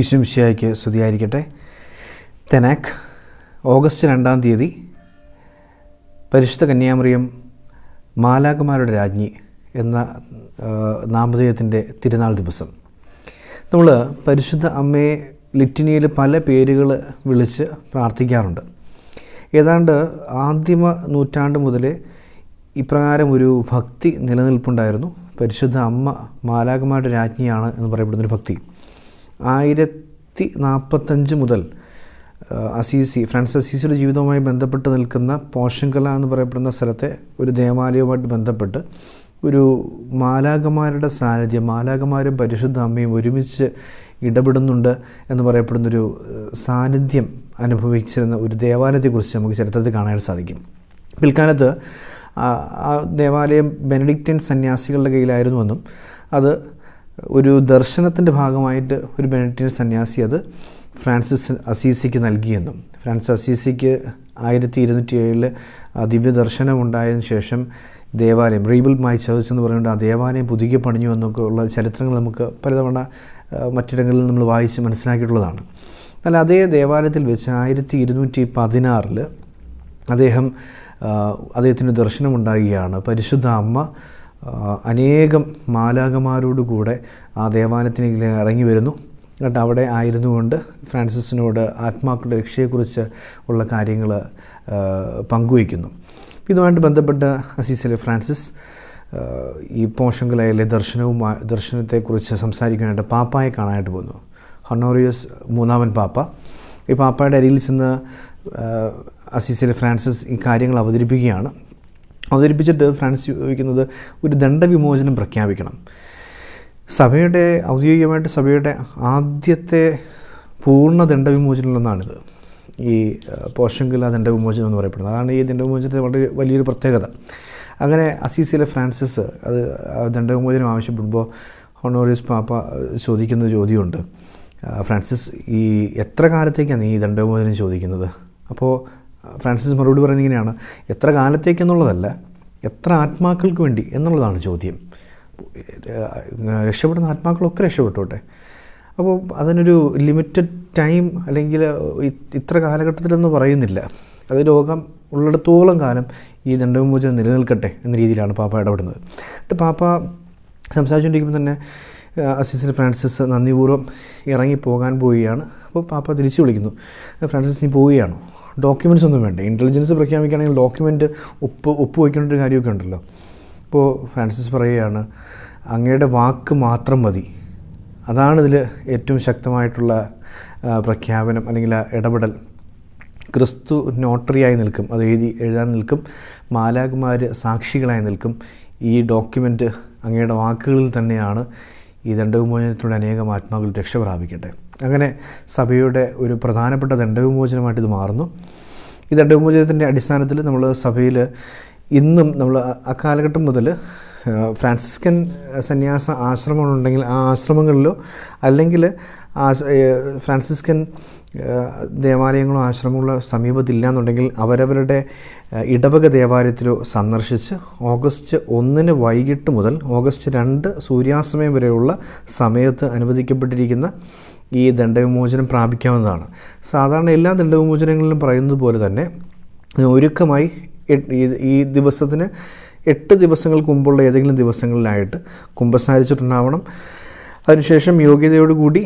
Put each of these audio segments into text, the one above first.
ഈശുംശിയായിക്ക് സ്തുതിയായിരിക്കട്ടെ തെനാക്ക് ഓഗസ്റ്റ് രണ്ടാം തീയതി പരിശുദ്ധ കന്യാമറിയം മാലാകമാരുടെ രാജ്ഞി എന്ന നാമധേയത്തിൻ്റെ തിരുനാൾ ദിവസം നമ്മൾ പരിശുദ്ധ അമ്മയെ ലിറ്റിനിയിൽ പല പേരുകൾ വിളിച്ച് പ്രാർത്ഥിക്കാറുണ്ട് ഏതാണ്ട് ആദ്യമ നൂറ്റാണ്ട് മുതൽ ഇപ്രകാരം ഒരു ഭക്തി നിലനിൽപ്പുണ്ടായിരുന്നു പരിശുദ്ധ അമ്മ മാലാകമാരുടെ രാജ്ഞിയാണ് എന്ന് പറയപ്പെടുന്നൊരു ഭക്തി ആയിരത്തി നാൽപ്പത്തഞ്ച് മുതൽ അസീസി ഫ്രാൻസ് അസീസിയുടെ ജീവിതവുമായി ബന്ധപ്പെട്ട് നിൽക്കുന്ന പോഷങ്കല എന്ന് പറയപ്പെടുന്ന സ്ഥലത്തെ ഒരു ദേവാലയവുമായിട്ട് ബന്ധപ്പെട്ട് ഒരു മാലാകമാരുടെ സാന്നിധ്യം മാലാകമാരും പരിശുദ്ധ അമ്മയും ഒരുമിച്ച് ഇടപെടുന്നുണ്ട് എന്ന് പറയപ്പെടുന്നൊരു സാന്നിധ്യം അനുഭവിച്ചിരുന്ന ഒരു ദേവാലയത്തെക്കുറിച്ച് നമുക്ക് ചരിത്രത്തിൽ കാണാൻ സാധിക്കും പിൽക്കാലത്ത് ആ ദേവാലയം ബെനഡിക്റ്റൻ സന്യാസികളുടെ കയ്യിലായിരുന്നുവെന്നും അത് ഒരു ദർശനത്തിൻ്റെ ഭാഗമായിട്ട് ഒരു ബെനഡിക്റ്റീൻ സന്യാസി അത് ഫ്രാൻസിസ് അസീസിക്ക് നൽകിയെന്നും ഫ്രാൻസിസ് അസീസിക്ക് ആയിരത്തി ഇരുന്നൂറ്റി ഏഴിൽ ഉണ്ടായതിന് ശേഷം ദേവാലയം റീബിൾ മൈ ചേർച്ച് എന്ന് പറയുന്നത് ആ ദേവാലയം പുതുക്കി പണിഞ്ഞു എന്നൊക്കെ ഉള്ള ചരിത്രങ്ങൾ നമുക്ക് പലതവണ മറ്റിടങ്ങളിൽ നമ്മൾ വായിച്ച് മനസ്സിലാക്കിയിട്ടുള്ളതാണ് എന്നാൽ അതേ ദേവാലയത്തിൽ വെച്ച് ആയിരത്തി ഇരുന്നൂറ്റി പതിനാറിൽ അദ്ദേഹം അദ്ദേഹത്തിന് ദർശനമുണ്ടാകുകയാണ് പരിശുദ്ധ അമ്മ അനേകം മാലാകമാരോടുകൂടെ ആ ദേവാലയത്തിലേക്ക് ഇറങ്ങി വരുന്നു എന്നിട്ട് അവിടെ ആയിരുന്നു കൊണ്ട് ഫ്രാൻസിസിനോട് ആത്മാക്കളുടെ രക്ഷയെക്കുറിച്ച് ഉള്ള കാര്യങ്ങൾ പങ്കുവയ്ക്കുന്നു ഇതുമായിട്ട് ബന്ധപ്പെട്ട അസീസിലെ ഫ്രാൻസിസ് ഈ പോഷങ്കലയിലെ ദർശനവുമായി ദർശനത്തെക്കുറിച്ച് സംസാരിക്കാനായിട്ട് പാപ്പായെ കാണാനായിട്ട് പോകുന്നു ഹൊണോറിയസ് മൂന്നാമൻ പാപ്പ ഈ പാപ്പയുടെ അരിയിൽ ചെന്ന് അസീസിലെ ഫ്രാൻസിസ് ഈ കാര്യങ്ങൾ അവതരിപ്പിക്കുകയാണ് അവതരിപ്പിച്ചിട്ട് ഫ്രാൻസ് ചോദിക്കുന്നത് ഒരു ദണ്ഡവിമോചനം പ്രഖ്യാപിക്കണം സഭയുടെ ഔദ്യോഗികമായിട്ട് സഭയുടെ ആദ്യത്തെ പൂർണ്ണ ദണ്ഡവിമോചനം ഈ പോഷങ്കില ദണ്ഡവിമോചനം എന്ന് പറയപ്പെടുന്നത് അതാണ് ഈ ദണ്ഡവിമോചനത്തിന് വളരെ വലിയൊരു പ്രത്യേകത അങ്ങനെ അസീസിലെ ഫ്രാൻസിസ് അത് ദണ്ഡവിമോചനം ആവശ്യപ്പെടുമ്പോൾ ഹൊണോറിയസ് പാപ്പ ചോദിക്കുന്ന ചോദ്യമുണ്ട് ഫ്രാൻസിസ് ഈ എത്ര കാലത്തേക്കാണ് നീ ദണ്ഡവിമോചനം ചോദിക്കുന്നത് അപ്പോൾ ഫ്രാൻസിസ് മറുപടി പറയുന്നത് ഇങ്ങനെയാണ് എത്ര കാലത്തേക്കെന്നുള്ളതല്ല എത്ര ആത്മാക്കൾക്ക് വേണ്ടി എന്നുള്ളതാണ് ചോദ്യം രക്ഷപ്പെടുന്ന ആത്മാക്കളൊക്കെ രക്ഷപ്പെട്ടോട്ടെ അപ്പോൾ അതിനൊരു ലിമിറ്റഡ് ടൈം അല്ലെങ്കിൽ ഇത്ര കാലഘട്ടത്തിലൊന്നും പറയുന്നില്ല അത് ലോകം ഉള്ളിടത്തോളം കാലം ഈ ദണ്ഡവിമോചനം നിലനിൽക്കട്ടെ എന്ന രീതിയിലാണ് പാപ്പ ഇടപെടുന്നത് എന്നിട്ട് പാപ്പ സംസാരിച്ചുകൊണ്ടിരിക്കുമ്പോൾ തന്നെ അസിസ്റ്റൻ്റ് ഫ്രാൻസിസ് നന്ദിപൂർവ്വം ഇറങ്ങി പോകാൻ പോവുകയാണ് അപ്പോൾ പാപ്പ തിരിച്ചു വിളിക്കുന്നു ഫ്രാൻസിസ് നീ പോവുകയാണോ ഡോക്യുമെൻറ്റ്സ് ഒന്നും വേണ്ട ഇൻ്റലിജൻസ് പ്രഖ്യാപിക്കുകയാണെങ്കിൽ ഡോക്യുമെൻറ്റ് ഒപ്പ് വയ്ക്കേണ്ട ഒരു കാര്യമൊക്കെ ഉണ്ടല്ലോ ഇപ്പോൾ ഫ്രാൻസിസ് പറയുകയാണ് അങ്ങയുടെ വാക്ക് മാത്രം മതി അതാണ് ഇതിൽ ഏറ്റവും ശക്തമായിട്ടുള്ള പ്രഖ്യാപനം അല്ലെങ്കിൽ ഇടപെടൽ ക്രിസ്തു നോട്ടറിയായി നിൽക്കും അത് എഴുതി എഴുതാൻ നിൽക്കും മാലാകുമാർ സാക്ഷികളായി നിൽക്കും ഈ ഡോക്യുമെൻറ്റ് അങ്ങയുടെ വാക്കുകളിൽ തന്നെയാണ് ഈ ദണ്ഡവിമോചനത്തിലൂടെ അനേകം ആത്മാക്കൾ രക്ഷ പ്രാപിക്കട്ടെ അങ്ങനെ സഭയുടെ ഒരു പ്രധാനപ്പെട്ട ദണ്ഡവിമോചനമായിട്ട് ഇത് മാറുന്നു ഈ ദണ്ഡവിമോചനത്തിൻ്റെ അടിസ്ഥാനത്തിൽ നമ്മൾ സഭയിൽ ഇന്നും നമ്മൾ അക്കാലഘട്ടം മുതൽ ഫ്രാൻസിസ്കൻ സന്യാസ ആശ്രമങ്ങളുണ്ടെങ്കിൽ ആ ആശ്രമങ്ങളിലോ അല്ലെങ്കിൽ ഫ്രാൻസിസ്കൻ ദേവാലയങ്ങളോ ആശ്രമങ്ങളോ സമീപത്തില്ല എന്നുണ്ടെങ്കിൽ അവരവരുടെ ഇടവക ദേവാലയത്തിലോ സന്ദർശിച്ച് ഓഗസ്റ്റ് ഒന്നിന് വൈകിട്ട് മുതൽ ഓഗസ്റ്റ് രണ്ട് സൂര്യാസ്തമയം വരെയുള്ള സമയത്ത് അനുവദിക്കപ്പെട്ടിരിക്കുന്ന ഈ ദണ്ഡവിമോചനം പ്രാപിക്കാവുന്നതാണ് സാധാരണ എല്ലാ ദണ്ഡവിമോചനങ്ങളിലും പറയുന്നത് പോലെ തന്നെ ഒരുക്കമായി ഈ ദിവസത്തിന് എട്ട് ദിവസങ്ങൾക്ക് മുമ്പുള്ള ഏതെങ്കിലും ദിവസങ്ങളിലായിട്ട് കുംഭസാരിച്ചിട്ടുണ്ടാവണം അതിനുശേഷം യോഗ്യതയോടുകൂടി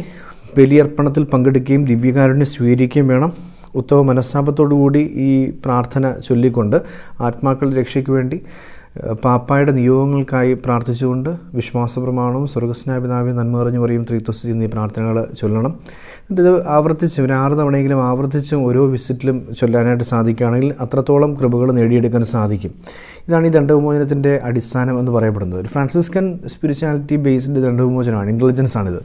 ബലിയർപ്പണത്തിൽ പങ്കെടുക്കുകയും ദിവ്യകാരുണ്യം സ്വീകരിക്കുകയും വേണം ഉത്തമ മനസ്താപത്തോടുകൂടി ഈ പ്രാർത്ഥന ചൊല്ലിക്കൊണ്ട് ആത്മാക്കളുടെ രക്ഷയ്ക്ക് വേണ്ടി പാപ്പായുടെ നിയോഗങ്ങൾക്കായി പ്രാർത്ഥിച്ചുകൊണ്ട് വിശ്വാസപ്രമാണവും പ്രമാണവും പിതാവിയും നന്മ പറഞ്ഞു പറയും ത്രിത്വസ്തി എന്നീ പ്രാർത്ഥനകൾ ചൊല്ലണം എന്നിട്ട് ഇത് ആവർത്തിച്ചും ഒരു ആറ് തവണയെങ്കിലും ആവർത്തിച്ചും ഓരോ വിസിറ്റിലും ചൊല്ലാനായിട്ട് സാധിക്കുകയാണെങ്കിൽ അത്രത്തോളം കൃപകൾ നേടിയെടുക്കാൻ സാധിക്കും ഇതാണ് ഈ ദണ്ഡവിമോചനത്തിൻ്റെ അടിസ്ഥാനം എന്ന് പറയപ്പെടുന്നത് ഒരു ഫ്രാൻസിസ്കൻ സ്പിരിച്വാലിറ്റി ബേസ്ഡ് ദണ്ഡവിമോചനമാണ് ഇൻ്റലിജൻസ് ആണിത്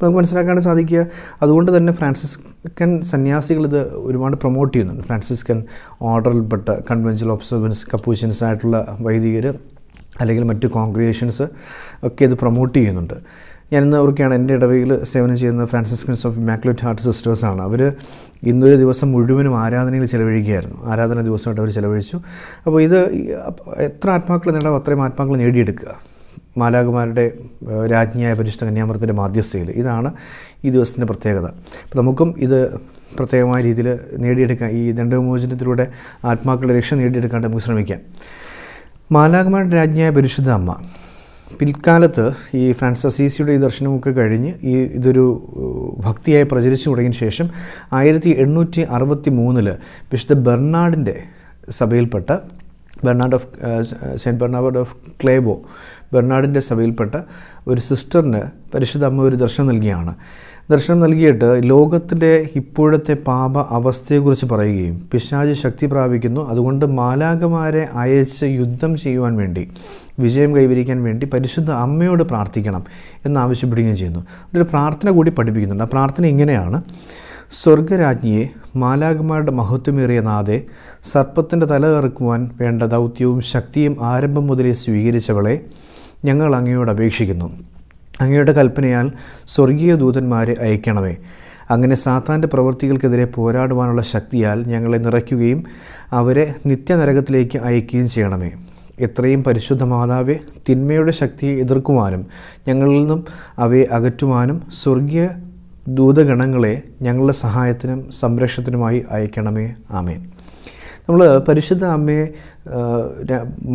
നമുക്ക് മനസ്സിലാക്കാൻ സാധിക്കുക അതുകൊണ്ട് തന്നെ ഫ്രാൻസിസ്കൻ സന്യാസികൾ ഇത് ഒരുപാട് പ്രൊമോട്ട് ചെയ്യുന്നുണ്ട് ഫ്രാൻസിസ്കൻ ഓർഡറിൽപ്പെട്ട കൺവെൻഷൽ ഒബ്സർവൻസ് കപ്പൂഷ്യൻസ് ആയിട്ടുള്ള വൈദികർ അല്ലെങ്കിൽ മറ്റ് കോൺഗ്രിയേഷൻസ് ഒക്കെ ഇത് പ്രൊമോട്ട് ചെയ്യുന്നുണ്ട് ഇന്ന് അവർക്കാണ് എൻ്റെ ഇടവയിൽ സേവനം ചെയ്യുന്ന ഫ്രാൻസിസ്കൻസ് ഓഫ് മാക്ലറ്റ് ഹാർട്ട് സിസ്റ്റേഴ്സാണ് അവർ ഇന്നൊരു ദിവസം മുഴുവനും ആരാധനയിൽ ചിലവഴിക്കുകയായിരുന്നു ആരാധന ദിവസമായിട്ട് അവർ ചിലവഴിച്ചു അപ്പോൾ ഇത് എത്ര ആത്മാക്കൾ നേടാവും അത്രയും ആത്മാക്കൾ നേടിയെടുക്കുക മാലാകുമാരുടെ രാജ്ഞിയായ പരിശുദ്ധ കന്യാമൃത്തിൻ്റെ മാധ്യസ്ഥയിൽ ഇതാണ് ഈ ദിവസത്തിൻ്റെ പ്രത്യേകത അപ്പോൾ നമുക്കും ഇത് പ്രത്യേകമായ രീതിയിൽ നേടിയെടുക്കാൻ ഈ ദണ്ഡവിമോചനത്തിലൂടെ ആത്മാക്കളുടെ രക്ഷ നേടിയെടുക്കാൻ നമുക്ക് ശ്രമിക്കാം മാലാകുമാരുടെ രാജ്ഞിയായ പരിശുദ്ധ അമ്മ പിൽക്കാലത്ത് ഈ ഫ്രാൻസസീസിയുടെ ഈ ദർശനമൊക്കെ കഴിഞ്ഞ് ഈ ഇതൊരു ഭക്തിയായി പ്രചരിച്ചു തുടങ്ങിയ ശേഷം ആയിരത്തി എണ്ണൂറ്റി അറുപത്തി മൂന്നിൽ വിശുദ്ധ ബെർണാഡിൻ്റെ സഭയിൽപ്പെട്ട Bernard of saint Bernard of Clairvaux ബെർണാഡിൻ്റെ സഭയിൽപ്പെട്ട ഒരു സിസ്റ്ററിന് പരിശുദ്ധ അമ്മ ഒരു ദർശനം നൽകിയാണ് ദർശനം നൽകിയിട്ട് ലോകത്തിലെ ഇപ്പോഴത്തെ പാപ അവസ്ഥയെക്കുറിച്ച് പറയുകയും പിശാജ് ശക്തി പ്രാപിക്കുന്നു അതുകൊണ്ട് മാലാകമാരെ അയച്ച് യുദ്ധം ചെയ്യുവാൻ വേണ്ടി വിജയം കൈവരിക്കാൻ വേണ്ടി പരിശുദ്ധ അമ്മയോട് പ്രാർത്ഥിക്കണം എന്നാവശ്യപ്പെടുകയും ചെയ്യുന്നു ഒരു പ്രാർത്ഥന കൂടി പഠിപ്പിക്കുന്നുണ്ട് ആ പ്രാർത്ഥന ഇങ്ങനെയാണ് സ്വർഗരാജ്ഞിയെ മാലാകുമാരുടെ മഹത്വമേറിയ നാഥെ സർപ്പത്തിൻ്റെ തല കറക്കുവാൻ വേണ്ട ദൗത്യവും ശക്തിയും ആരംഭം മുതലേ സ്വീകരിച്ചവളെ ഞങ്ങൾ അങ്ങയോട് അപേക്ഷിക്കുന്നു അങ്ങയുടെ കൽപ്പനയാൽ സ്വർഗീയ ദൂതന്മാരെ അയക്കണമേ അങ്ങനെ സാത്താൻ്റെ പ്രവൃത്തികൾക്കെതിരെ പോരാടുവാനുള്ള ശക്തിയാൽ ഞങ്ങളെ നിറയ്ക്കുകയും അവരെ നിത്യനരകത്തിലേക്ക് അയക്കുകയും ചെയ്യണമേ എത്രയും പരിശുദ്ധ മാതാവെ തിന്മയുടെ ശക്തിയെ എതിർക്കുവാനും ഞങ്ങളിൽ നിന്നും അവയെ അകറ്റുവാനും സ്വർഗീയ ദൂതഗണങ്ങളെ ഞങ്ങളുടെ സഹായത്തിനും സംരക്ഷണത്തിനുമായി അയക്കണമേ ആമേൻ നമ്മൾ പരിശുദ്ധ അമ്മയെ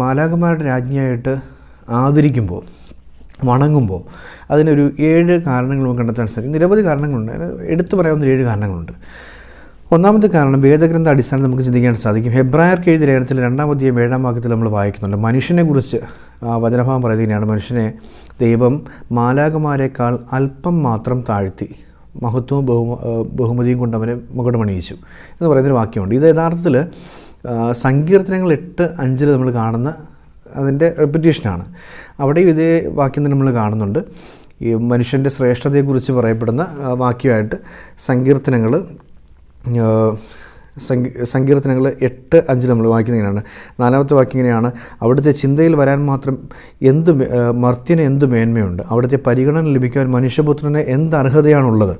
മാലാകന്മാരുടെ രാജ്ഞിയായിട്ട് ആദരിക്കുമ്പോൾ വണങ്ങുമ്പോൾ അതിനൊരു ഏഴ് കാരണങ്ങൾ നമുക്ക് കണ്ടെത്താൻ സാധിക്കും നിരവധി കാരണങ്ങളുണ്ട് എടുത്തു പറയാവുന്ന ഏഴ് കാരണങ്ങളുണ്ട് ഒന്നാമത്തെ കാരണം വേദഗ്രന്ഥ അടിസ്ഥാനം നമുക്ക് ചിന്തിക്കാൻ സാധിക്കും ഹെബ്രായർക്ക് എഴുതിയ ലേഖനത്തിൽ രണ്ടാമത്തെയും ഏഴാം വാക്യത്തിൽ നമ്മൾ വായിക്കുന്നുണ്ട് മനുഷ്യനെക്കുറിച്ച് വചനഭാവം പറയുന്നതിനാണ് മനുഷ്യനെ ദൈവം മാലാകമാരെക്കാൾ അല്പം മാത്രം താഴ്ത്തി മഹത്വവും ബഹു ബഹുമതിയും കൊണ്ട് അവനെ മുകടമണിയിച്ചു എന്ന് പറയുന്നൊരു വാക്യമുണ്ട് ഇത് യഥാർത്ഥത്തിൽ സങ്കീർത്തനങ്ങൾ എട്ട് അഞ്ചിൽ നമ്മൾ കാണുന്ന അതിൻ്റെ റെപ്പിറ്റേഷനാണ് അവിടെയും ഇതേ വാക്യം തന്നെ നമ്മൾ കാണുന്നുണ്ട് ഈ മനുഷ്യൻ്റെ ശ്രേഷ്ഠതയെക്കുറിച്ച് പറയപ്പെടുന്ന വാക്യമായിട്ട് സങ്കീർത്തനങ്ങൾ സങ്കീർത്തനങ്ങൾ എട്ട് അഞ്ച് നമ്മൾ വായിക്കുന്ന ഇങ്ങനെയാണ് നാലാമത്തെ വാക്യം ഇങ്ങനെയാണ് അവിടുത്തെ ചിന്തയിൽ വരാൻ മാത്രം എന്ത് മർത്യന് എന്ത് മേന്മയുണ്ട് അവിടുത്തെ പരിഗണന ലഭിക്കാൻ മനുഷ്യപുത്രന് എന്ത് അർഹതയാണുള്ളത്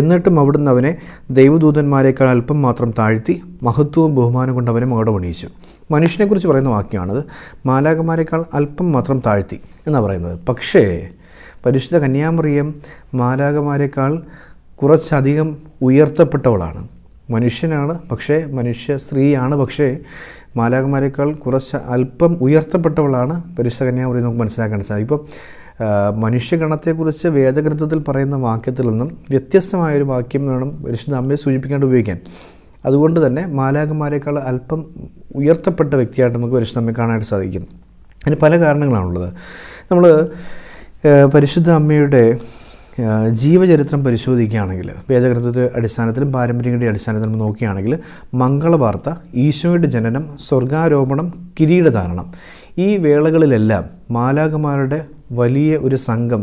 എന്നിട്ടും അവിടുന്ന് അവനെ ദൈവദൂതന്മാരെക്കാൾ അല്പം മാത്രം താഴ്ത്തി മഹത്വവും ബഹുമാനം കൊണ്ട് അവനെ മകടമണിയിച്ചു മനുഷ്യനെക്കുറിച്ച് പറയുന്ന വാക്യമാണത് മാലാകന്മാരെക്കാൾ അല്പം മാത്രം താഴ്ത്തി എന്നാണ് പറയുന്നത് പക്ഷേ പരിശുദ്ധ കന്യാമറിയം മാലാകന്മാരെക്കാൾ കുറച്ചധികം ഉയർത്തപ്പെട്ടവളാണ് മനുഷ്യനാണ് പക്ഷേ മനുഷ്യ സ്ത്രീയാണ് പക്ഷേ മാലാകുമാരേക്കാൾ കുറച്ച് അല്പം ഉയർത്തപ്പെട്ടവളാണ് പരിശുദ്ധ കന്യാകുമാരി നമുക്ക് മനസ്സിലാക്കാൻ സാധിക്കും ഇപ്പം മനുഷ്യഗണത്തെക്കുറിച്ച് വേദഗ്രന്ഥത്തിൽ പറയുന്ന വാക്യത്തിൽ നിന്നും വ്യത്യസ്തമായൊരു വാക്യം വേണം പരിശുദ്ധ അമ്മയെ സൂചിപ്പിക്കാണ്ട് ഉപയോഗിക്കാൻ അതുകൊണ്ട് തന്നെ മാലാകുമാരേക്കാൾ അല്പം ഉയർത്തപ്പെട്ട വ്യക്തിയായിട്ട് നമുക്ക് പരിശുദ്ധ അമ്മയെ കാണാനായിട്ട് സാധിക്കും അതിന് പല കാരണങ്ങളാണുള്ളത് നമ്മൾ പരിശുദ്ധ അമ്മയുടെ ജീവചരിത്രം പരിശോധിക്കുകയാണെങ്കിൽ വേദഗ്രന്ഥത്തിൻ്റെ അടിസ്ഥാനത്തിലും പാരമ്പര്യങ്ങളുടെ അടിസ്ഥാനത്തിലും നോക്കുകയാണെങ്കിൽ മംഗളവാർത്ത ഈശോയുടെ ജനനം സ്വർഗാരോപണം കിരീടധാരണം ഈ വേളകളിലെല്ലാം മാലാകമാരുടെ വലിയ ഒരു സംഘം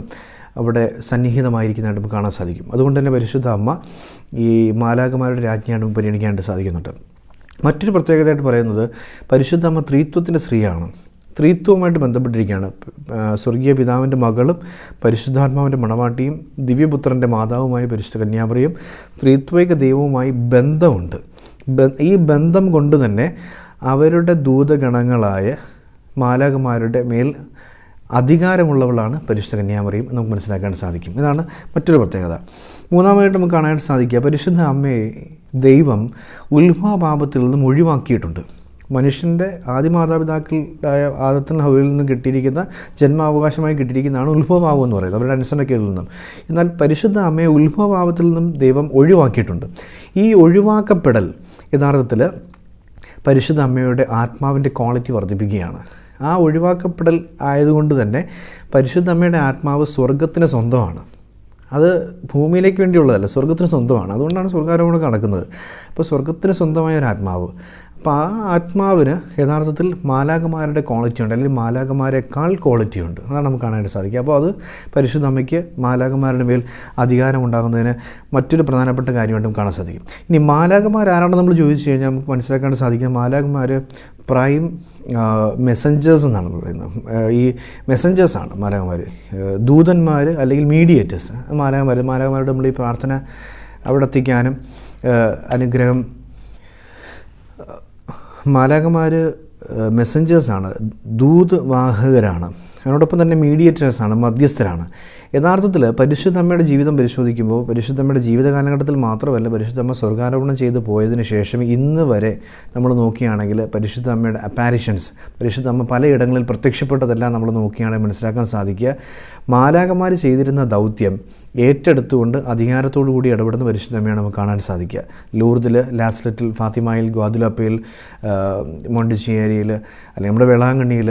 അവിടെ സന്നിഹിതമായിരിക്കുന്നതായിട്ട് നമുക്ക് കാണാൻ സാധിക്കും അതുകൊണ്ട് തന്നെ പരിശുദ്ധ അമ്മ ഈ മാലാകമാരുടെ രാജ്ഞിയാണ് പരിഗണിക്കാനായിട്ട് സാധിക്കുന്നുണ്ട് മറ്റൊരു പ്രത്യേകതയായിട്ട് പറയുന്നത് പരിശുദ്ധ അമ്മ ത്രീത്വത്തിൻ്റെ സ്ത്രീയാണ് സ്ത്രീത്വവുമായിട്ട് ബന്ധപ്പെട്ടിരിക്കുകയാണ് സ്വർഗീയ പിതാവിൻ്റെ മകളും പരിശുദ്ധാത്മാവിൻ്റെ മണവാട്ടിയും ദിവ്യപുത്രൻ്റെ മാതാവുമായ പരിശുദ്ധ കന്യാപ്രിയും സ്ത്രീത്വൈക ദൈവവുമായി ബന്ധമുണ്ട് ഈ ബന്ധം കൊണ്ട് തന്നെ അവരുടെ ദൂതഗണങ്ങളായ മാലാകമാരുടെ മേൽ അധികാരമുള്ളവളാണ് പരിശുദ്ധ കന്യാമറിയും നമുക്ക് മനസ്സിലാക്കാൻ സാധിക്കും ഇതാണ് മറ്റൊരു പ്രത്യേകത മൂന്നാമതായിട്ട് നമുക്ക് കാണാൻ സാധിക്കുക പരിശുദ്ധ അമ്മയെ ദൈവം ഉത്ഭവപാപത്തിൽ നിന്നും ഒഴിവാക്കിയിട്ടുണ്ട് മനുഷ്യൻ്റെ ആദിമാതാപിതാക്കളായ ആദത്തൻ ഹൗലിൽ നിന്ന് കിട്ടിയിരിക്കുന്ന ജന്മാവകാശമായി കിട്ടിയിരിക്കുന്നതാണ് ഉത്ഭവഭാവം എന്ന് പറയുന്നത് അവരുടെ അനുസരണക്കേടിൽ നിന്നും എന്നാൽ പരിശുദ്ധ അമ്മയെ ഉത്ഭവഭാവത്തിൽ നിന്നും ദൈവം ഒഴിവാക്കിയിട്ടുണ്ട് ഈ ഒഴിവാക്കപ്പെടൽ യഥാർത്ഥത്തിൽ പരിശുദ്ധ അമ്മയുടെ ആത്മാവിൻ്റെ ക്വാളിറ്റി വർദ്ധിപ്പിക്കുകയാണ് ആ ഒഴിവാക്കപ്പെടൽ ആയതുകൊണ്ട് തന്നെ പരിശുദ്ധ അമ്മയുടെ ആത്മാവ് സ്വർഗത്തിന് സ്വന്തമാണ് അത് ഭൂമിയിലേക്ക് വേണ്ടിയുള്ളതല്ല സ്വർഗത്തിന് സ്വന്തമാണ് അതുകൊണ്ടാണ് സ്വർഗാരോപണം നടക്കുന്നത് അപ്പോൾ സ്വർഗത്തിന് സ്വന്തമായ ഒരു ആത്മാവ് അപ്പോൾ ആ ആത്മാവിന് യഥാർത്ഥത്തിൽ മാലാകമാരുടെ ക്വാളിറ്റി ഉണ്ട് അല്ലെങ്കിൽ മാലാകമാരെക്കാൾ ക്വാളിറ്റി ഉണ്ട് അതാണ് നമുക്ക് കാണാനായിട്ട് സാധിക്കുക അപ്പോൾ അത് പരിശുദ്ധ അമ്മയ്ക്ക് മാലാകമാരുടെ മേൽ അധികാരം ഉണ്ടാകുന്നതിന് മറ്റൊരു പ്രധാനപ്പെട്ട കാര്യമായിട്ടും കാണാൻ സാധിക്കും ഇനി ആരാണെന്ന് നമ്മൾ ചോദിച്ചു കഴിഞ്ഞാൽ നമുക്ക് മനസ്സിലാക്കാൻ സാധിക്കും മാലാകമാർ പ്രൈം മെസ്സഞ്ചേഴ്സ് എന്നാണ് പറയുന്നത് ഈ മെസ്സഞ്ചേഴ്സാണ് മാലാകമാർ ദൂതന്മാർ അല്ലെങ്കിൽ മീഡിയേറ്റേഴ്സ് മാലാകന്മാർ മാലാകന്മാരോട് നമ്മൾ ഈ പ്രാർത്ഥന അവിടെ എത്തിക്കാനും അനുഗ്രഹം മാലാഖമാർ മെസ്സഞ്ചേഴ്സാണ് ദൂത് വാഹകരാണ് അതിനോടൊപ്പം തന്നെ മീഡിയേറ്റേഴ്സാണ് മധ്യസ്ഥരാണ് യഥാർത്ഥത്തിൽ പരിശുദ്ധമ്മയുടെ ജീവിതം പരിശോധിക്കുമ്പോൾ പരിശുദ്ധമ്മയുടെ ജീവിത കാലഘട്ടത്തിൽ മാത്രമല്ല പരിശുദ്ധമ്മ സ്വർഗാരോപണം ചെയ്ത് പോയതിന് ശേഷം ഇന്ന് വരെ നമ്മൾ നോക്കുകയാണെങ്കിൽ പരിശുദ്ധമ്മയുടെ അപ്പാരിഷൻസ് പരിശുദ്ധമ്മ പലയിടങ്ങളിൽ പ്രത്യക്ഷപ്പെട്ടതെല്ലാം നമ്മൾ നോക്കുകയാണെങ്കിൽ മനസ്സിലാക്കാൻ സാധിക്കുക മാലാകമാർ ചെയ്തിരുന്ന ദൗത്യം ഏറ്റെടുത്തുകൊണ്ട് അധികാരത്തോടു കൂടി ഇടപെടുന്ന പരിശുദ്ധമ്മയാണ് നമുക്ക് കാണാൻ സാധിക്കുക ലൂർദിൽ ലാസ്ലറ്റിൽ ഫാത്തിമായിൽ ഗ്വാദുലപ്പയിൽ മൊണ്ടിച്ചേരിയിൽ അല്ലെങ്കിൽ നമ്മുടെ വേളാങ്കണ്ണിയിൽ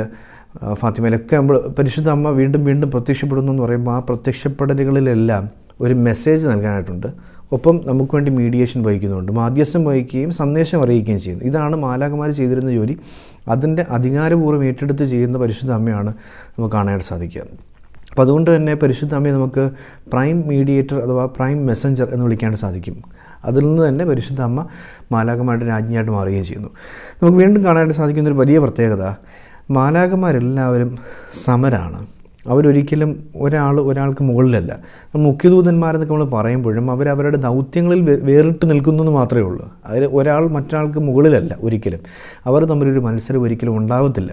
ഫാത്തിമയിലൊക്കെ നമ്മൾ പരിശുദ്ധ അമ്മ വീണ്ടും വീണ്ടും പ്രത്യക്ഷപ്പെടുന്നു എന്ന് പറയുമ്പോൾ ആ പ്രത്യക്ഷപ്പെടലുകളിലെല്ലാം ഒരു മെസ്സേജ് നൽകാനായിട്ടുണ്ട് ഒപ്പം നമുക്ക് വേണ്ടി മീഡിയേഷൻ വഹിക്കുന്നുണ്ട് മാധ്യസ്ഥം വഹിക്കുകയും സന്ദേശം അറിയിക്കുകയും ചെയ്യുന്നു ഇതാണ് മാലാകുമാർ ചെയ്തിരുന്ന ജോലി അതിൻ്റെ അധികാരപൂർവ്വം ഏറ്റെടുത്ത് ചെയ്യുന്ന പരിശുദ്ധ അമ്മയാണ് നമുക്ക് കാണാനായിട്ട് സാധിക്കുക അപ്പോൾ അതുകൊണ്ട് തന്നെ പരിശുദ്ധ അമ്മയെ നമുക്ക് പ്രൈം മീഡിയേറ്റർ അഥവാ പ്രൈം മെസ്സഞ്ചർ എന്ന് വിളിക്കാനായിട്ട് സാധിക്കും അതിൽ നിന്ന് തന്നെ പരിശുദ്ധ അമ്മ മാലാകമായിട്ട് രാജ്ഞിയായിട്ട് മാറുകയും ചെയ്യുന്നു നമുക്ക് വീണ്ടും കാണാനായിട്ട് സാധിക്കുന്ന ഒരു വലിയ പ്രത്യേകത മാലാകന്മാരെല്ലാവരും സമരാണ് അവരൊരിക്കലും ഒരാൾ ഒരാൾക്ക് മുകളിലല്ല മുഖ്യദൂതന്മാരെന്നൊക്കെ നമ്മൾ പറയുമ്പോഴും അവർ അവരുടെ ദൗത്യങ്ങളിൽ വേറിട്ട് നിൽക്കുന്നു എന്ന് മാത്രമേ ഉള്ളൂ അതിൽ ഒരാൾ മറ്റൊരാൾക്ക് മുകളിലല്ല ഒരിക്കലും അവർ തമ്മിലൊരു മത്സരം ഒരിക്കലും ഉണ്ടാകത്തില്ല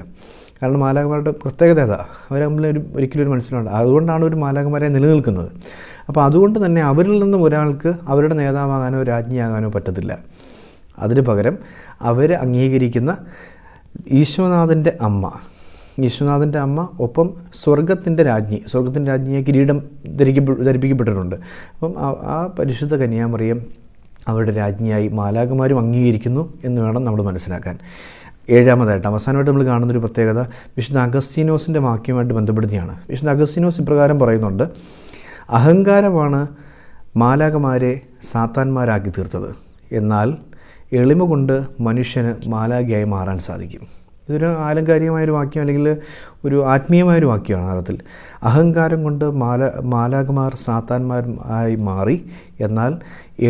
കാരണം മാലാകന്മാരുടെ പ്രത്യേകത അതാ അവർ തമ്മിൽ ഒരു ഒരിക്കലും ഒരു മത്സരമുണ്ട് അതുകൊണ്ടാണ് ഒരു മാലാകന്മാരെ നിലനിൽക്കുന്നത് അപ്പോൾ അതുകൊണ്ട് തന്നെ അവരിൽ നിന്നും ഒരാൾക്ക് അവരുടെ നേതാവാകാനോ രാജ്ഞിയാകാനോ പറ്റത്തില്ല അതിന് പകരം അവർ അംഗീകരിക്കുന്ന ഈശ്വനാഥൻ്റെ അമ്മ ഈശ്വനാഥൻ്റെ അമ്മ ഒപ്പം സ്വർഗത്തിൻ്റെ രാജ്ഞി സ്വർഗത്തിൻ്റെ രാജ്ഞിയെ കിരീടം ധരിക്കപ്പെട്ട ധരിപ്പിക്കപ്പെട്ടിട്ടുണ്ട് അപ്പം ആ പരിശുദ്ധ കന്യാമറിയം അവരുടെ രാജ്ഞിയായി മാലാകുമാരും അംഗീകരിക്കുന്നു എന്ന് വേണം നമ്മൾ മനസ്സിലാക്കാൻ ഏഴാമതായിട്ട് അവസാനമായിട്ട് നമ്മൾ കാണുന്നൊരു പ്രത്യേകത വിശുദ്ധ അഗസ്റ്റീനോസിൻ്റെ വാക്യമായിട്ട് ബന്ധപ്പെടുത്തിയാണ് വിശുദ്ധ അഗസ്റ്റീനോസ് ഇപ്രകാരം പറയുന്നുണ്ട് അഹങ്കാരമാണ് മാലാകമാരെ സാത്താന്മാരാക്കി തീർത്തത് എന്നാൽ എളിമ കൊണ്ട് മനുഷ്യന് മാലാഖിയായി മാറാൻ സാധിക്കും ഇതൊരു ആലങ്കാരികമായൊരു വാക്യം അല്ലെങ്കിൽ ഒരു ആത്മീയമായൊരു വാക്യമാണ് അർത്ഥത്തിൽ അഹങ്കാരം കൊണ്ട് മാല സാത്താന്മാർ ആയി മാറി എന്നാൽ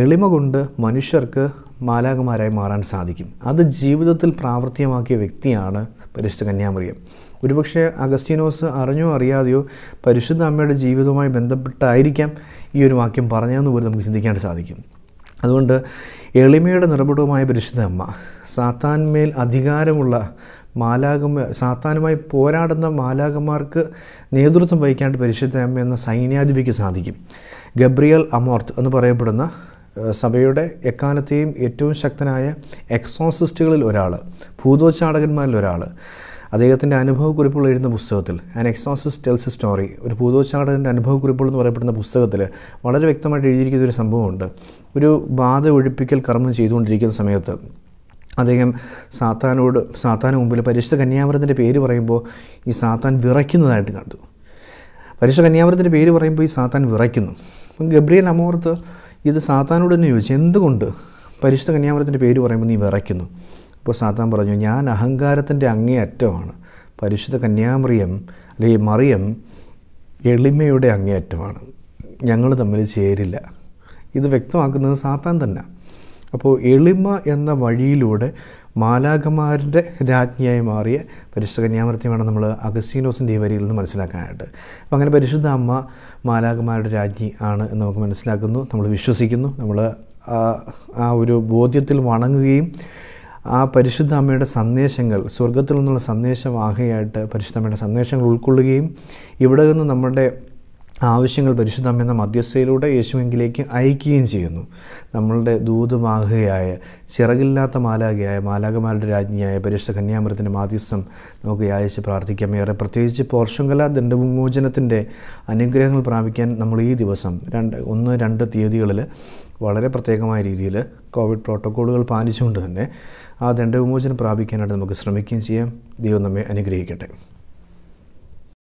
എളിമ കൊണ്ട് മനുഷ്യർക്ക് മാലാഖമാരായി മാറാൻ സാധിക്കും അത് ജീവിതത്തിൽ പ്രാവർത്തികമാക്കിയ വ്യക്തിയാണ് പരിശുദ്ധ കന്യാമറിയം ഒരുപക്ഷെ അഗസ്റ്റീനോസ് അറിഞ്ഞോ അറിയാതെയോ പരിശുദ്ധ അമ്മയുടെ ജീവിതവുമായി ബന്ധപ്പെട്ടായിരിക്കാം ഈ ഒരു വാക്യം പറഞ്ഞതെന്ന് പോലും നമുക്ക് ചിന്തിക്കാൻ സാധിക്കും അതുകൊണ്ട് എളിമയുടെ നിറപടവുമായ പരിശുദ്ധ അമ്മ സാത്താൻമേൽ അധികാരമുള്ള മാലാകമ സാത്താനുമായി പോരാടുന്ന മാലാകന്മാർക്ക് നേതൃത്വം വഹിക്കാണ്ട് പരിശുദ്ധ അമ്മ എന്ന സൈന്യാധിപിക്ക് സാധിക്കും ഗബ്രിയൽ അമോർത്ത് എന്ന് പറയപ്പെടുന്ന സഭയുടെ എക്കാലത്തെയും ഏറ്റവും ശക്തനായ എക്സോസിസ്റ്റുകളിൽ ഒരാൾ ഭൂതോച്ചാടകന്മാരിൽ ഒരാൾ അദ്ദേഹത്തിൻ്റെ അനുഭവക്കുറിപ്പുകൾ എഴുതുന്ന പുസ്തകത്തിൽ ആൻ എക്സോസിസ് ടെൽസ് സ്റ്റോറി ഒരു പൂതോച്ചാടകൻ്റെ അനുഭവക്കുറിപ്പുകൾ എന്ന് പറയപ്പെടുന്ന പുസ്തകത്തിൽ വളരെ വ്യക്തമായിട്ട് എഴുതിയിരിക്കുന്ന ഒരു സംഭവമുണ്ട് ഒരു ബാധ ഒഴിപ്പിക്കൽ കർമ്മം ചെയ്തുകൊണ്ടിരിക്കുന്ന സമയത്ത് അദ്ദേഹം സാത്താനോട് സാത്താന് മുമ്പിൽ പരിശുദ്ധ കന്യാവരത്തിൻ്റെ പേര് പറയുമ്പോൾ ഈ സാത്താൻ വിറയ്ക്കുന്നതായിട്ട് കണ്ടു പരിശുദ്ധ കന്യാവരത്തിൻ്റെ പേര് പറയുമ്പോൾ ഈ സാത്താൻ വിറയ്ക്കുന്നു അപ്പം ഗബ്രിയൽ അമോർത്ത് ഇത് സാത്താനോട് തന്നെ ചോദിച്ചു എന്തുകൊണ്ട് പരിശുദ്ധ കന്യാവരത്തിൻ്റെ പേര് പറയുമ്പോൾ നീ വിറയ്ക്കുന്നു ഇപ്പോൾ സാത്താൻ പറഞ്ഞു ഞാൻ അഹങ്കാരത്തിൻ്റെ അങ്ങേയറ്റമാണ് പരിശുദ്ധ കന്യാമറിയം അല്ലെങ്കിൽ മറിയം എളിമയുടെ അങ്ങേയറ്റമാണ് ഞങ്ങൾ തമ്മിൽ ചേരില്ല ഇത് വ്യക്തമാക്കുന്നത് സാത്താൻ തന്നെ അപ്പോൾ എളിമ എന്ന വഴിയിലൂടെ മാലാഖമാരുടെ രാജ്ഞിയായി മാറിയ പരിശുദ്ധ വേണം നമ്മൾ അഗസ്റ്റീനോസിൻ്റെ ഈ വരിയിൽ നിന്ന് മനസ്സിലാക്കാനായിട്ട് അപ്പം അങ്ങനെ പരിശുദ്ധ അമ്മ മാലാഖമാരുടെ രാജ്ഞി ആണ് എന്ന് നമുക്ക് മനസ്സിലാക്കുന്നു നമ്മൾ വിശ്വസിക്കുന്നു നമ്മൾ ആ ഒരു ബോധ്യത്തിൽ വണങ്ങുകയും ആ പരിശുദ്ധ അമ്മയുടെ സന്ദേശങ്ങൾ സ്വർഗത്തിൽ നിന്നുള്ള സന്ദേശമാകയായിട്ട് പരിശുദ്ധ അമ്മയുടെ സന്ദേശങ്ങൾ ഉൾക്കൊള്ളുകയും ഇവിടെ നിന്ന് നമ്മുടെ ആവശ്യങ്ങൾ പരിശുദ്ധ അമ്മ എന്ന മധ്യസ്ഥയിലൂടെ യേശുവെങ്കിലേക്ക് അയക്കുകയും ചെയ്യുന്നു നമ്മളുടെ ദൂതുമാകുകയായ ചിറകില്ലാത്ത മാലാകയായ മാലാകമാരുടെ രാജ്ഞിയായ പരിശുദ്ധ കന്യാമൃത്തിൻ്റെ മാധ്യസ്ഥം നമുക്ക് യാചിച്ച് പ്രാർത്ഥിക്കാം ഏറെ പ്രത്യേകിച്ച് പോർഷംഗല ദണ്ഡവിമോചനത്തിൻ്റെ അനുഗ്രഹങ്ങൾ പ്രാപിക്കാൻ നമ്മൾ ഈ ദിവസം രണ്ട് ഒന്ന് രണ്ട് തീയതികളിൽ വളരെ പ്രത്യേകമായ രീതിയിൽ കോവിഡ് പ്രോട്ടോക്കോളുകൾ പാലിച്ചുകൊണ്ട് തന്നെ ആ ദണ്ഡവിമോചനം പ്രാപിക്കാനായിട്ട് നമുക്ക് ശ്രമിക്കുകയും ചെയ്യാം ദൈവം നമ്മെ അനുഗ്രഹിക്കട്ടെ